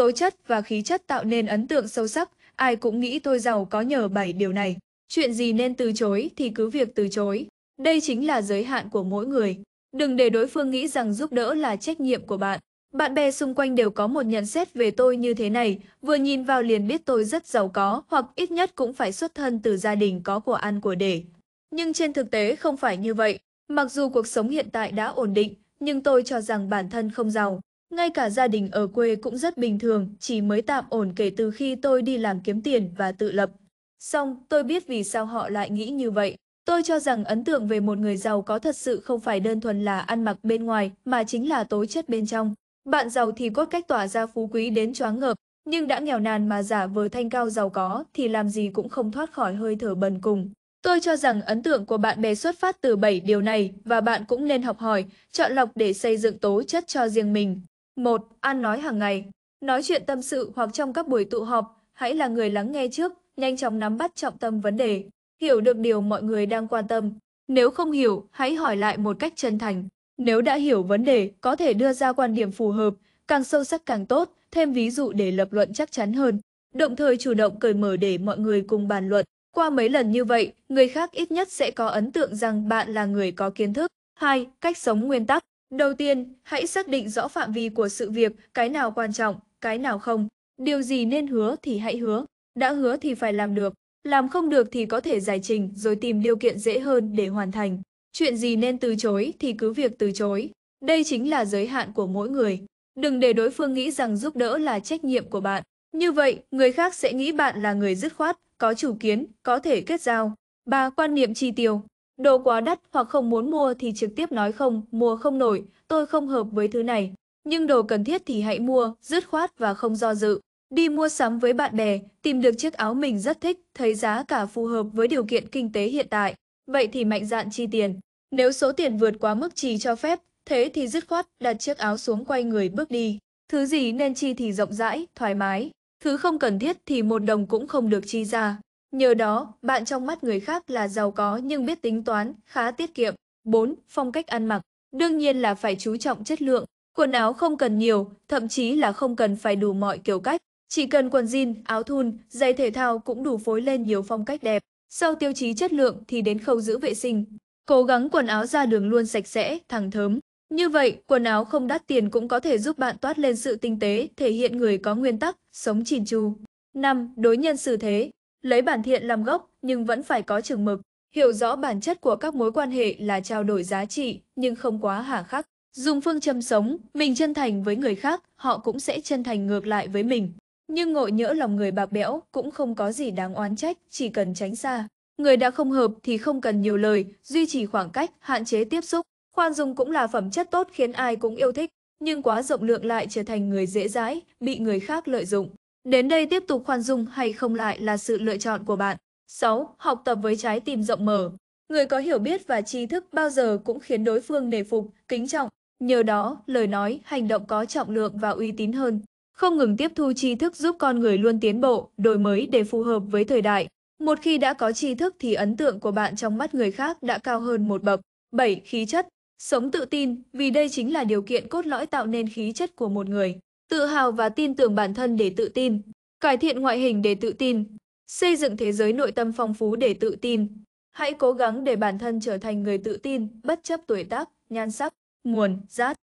tố chất và khí chất tạo nên ấn tượng sâu sắc, ai cũng nghĩ tôi giàu có nhờ bảy điều này. Chuyện gì nên từ chối thì cứ việc từ chối. Đây chính là giới hạn của mỗi người. Đừng để đối phương nghĩ rằng giúp đỡ là trách nhiệm của bạn. Bạn bè xung quanh đều có một nhận xét về tôi như thế này, vừa nhìn vào liền biết tôi rất giàu có hoặc ít nhất cũng phải xuất thân từ gia đình có của ăn của để. Nhưng trên thực tế không phải như vậy. Mặc dù cuộc sống hiện tại đã ổn định, nhưng tôi cho rằng bản thân không giàu. Ngay cả gia đình ở quê cũng rất bình thường, chỉ mới tạm ổn kể từ khi tôi đi làm kiếm tiền và tự lập. Xong, tôi biết vì sao họ lại nghĩ như vậy. Tôi cho rằng ấn tượng về một người giàu có thật sự không phải đơn thuần là ăn mặc bên ngoài, mà chính là tố chất bên trong. Bạn giàu thì có cách tỏa ra phú quý đến choáng ngợp, nhưng đã nghèo nàn mà giả vờ thanh cao giàu có thì làm gì cũng không thoát khỏi hơi thở bần cùng. Tôi cho rằng ấn tượng của bạn bè xuất phát từ 7 điều này và bạn cũng nên học hỏi, chọn lọc để xây dựng tố chất cho riêng mình. 1. An nói hàng ngày. Nói chuyện tâm sự hoặc trong các buổi tụ họp, hãy là người lắng nghe trước, nhanh chóng nắm bắt trọng tâm vấn đề, hiểu được điều mọi người đang quan tâm. Nếu không hiểu, hãy hỏi lại một cách chân thành. Nếu đã hiểu vấn đề, có thể đưa ra quan điểm phù hợp, càng sâu sắc càng tốt, thêm ví dụ để lập luận chắc chắn hơn. Động thời chủ động cởi mở để mọi người cùng bàn luận. Qua mấy lần như vậy, người khác ít nhất sẽ có ấn tượng rằng bạn là người có kiến thức. 2. Cách sống nguyên tắc Đầu tiên, hãy xác định rõ phạm vi của sự việc, cái nào quan trọng, cái nào không. Điều gì nên hứa thì hãy hứa, đã hứa thì phải làm được, làm không được thì có thể giải trình rồi tìm điều kiện dễ hơn để hoàn thành. Chuyện gì nên từ chối thì cứ việc từ chối. Đây chính là giới hạn của mỗi người. Đừng để đối phương nghĩ rằng giúp đỡ là trách nhiệm của bạn. Như vậy, người khác sẽ nghĩ bạn là người dứt khoát, có chủ kiến, có thể kết giao. 3. Quan niệm chi tiêu Đồ quá đắt hoặc không muốn mua thì trực tiếp nói không, mua không nổi, tôi không hợp với thứ này. Nhưng đồ cần thiết thì hãy mua, dứt khoát và không do dự. Đi mua sắm với bạn bè, tìm được chiếc áo mình rất thích, thấy giá cả phù hợp với điều kiện kinh tế hiện tại. Vậy thì mạnh dạn chi tiền. Nếu số tiền vượt quá mức trì cho phép, thế thì dứt khoát đặt chiếc áo xuống quay người bước đi. Thứ gì nên chi thì rộng rãi, thoải mái. Thứ không cần thiết thì một đồng cũng không được chi ra. Nhờ đó, bạn trong mắt người khác là giàu có nhưng biết tính toán, khá tiết kiệm. 4. Phong cách ăn mặc Đương nhiên là phải chú trọng chất lượng. Quần áo không cần nhiều, thậm chí là không cần phải đủ mọi kiểu cách. Chỉ cần quần jean, áo thun, giày thể thao cũng đủ phối lên nhiều phong cách đẹp. Sau tiêu chí chất lượng thì đến khâu giữ vệ sinh. Cố gắng quần áo ra đường luôn sạch sẽ, thẳng thớm. Như vậy, quần áo không đắt tiền cũng có thể giúp bạn toát lên sự tinh tế, thể hiện người có nguyên tắc, sống chỉn chu. 5. Đối nhân xử thế Lấy bản thiện làm gốc nhưng vẫn phải có chừng mực, hiểu rõ bản chất của các mối quan hệ là trao đổi giá trị nhưng không quá hà khắc. Dùng phương châm sống, mình chân thành với người khác, họ cũng sẽ chân thành ngược lại với mình. Nhưng ngộ nhỡ lòng người bạc bẽo cũng không có gì đáng oán trách, chỉ cần tránh xa. Người đã không hợp thì không cần nhiều lời, duy trì khoảng cách, hạn chế tiếp xúc. Khoan dung cũng là phẩm chất tốt khiến ai cũng yêu thích, nhưng quá rộng lượng lại trở thành người dễ dãi, bị người khác lợi dụng. Đến đây tiếp tục khoan dung hay không lại là sự lựa chọn của bạn. 6. Học tập với trái tim rộng mở. Người có hiểu biết và tri thức bao giờ cũng khiến đối phương nể phục, kính trọng. Nhờ đó, lời nói, hành động có trọng lượng và uy tín hơn. Không ngừng tiếp thu tri thức giúp con người luôn tiến bộ, đổi mới để phù hợp với thời đại. Một khi đã có tri thức thì ấn tượng của bạn trong mắt người khác đã cao hơn một bậc. 7. Khí chất Sống tự tin, vì đây chính là điều kiện cốt lõi tạo nên khí chất của một người tự hào và tin tưởng bản thân để tự tin, cải thiện ngoại hình để tự tin, xây dựng thế giới nội tâm phong phú để tự tin. Hãy cố gắng để bản thân trở thành người tự tin, bất chấp tuổi tác, nhan sắc, nguồn, giát.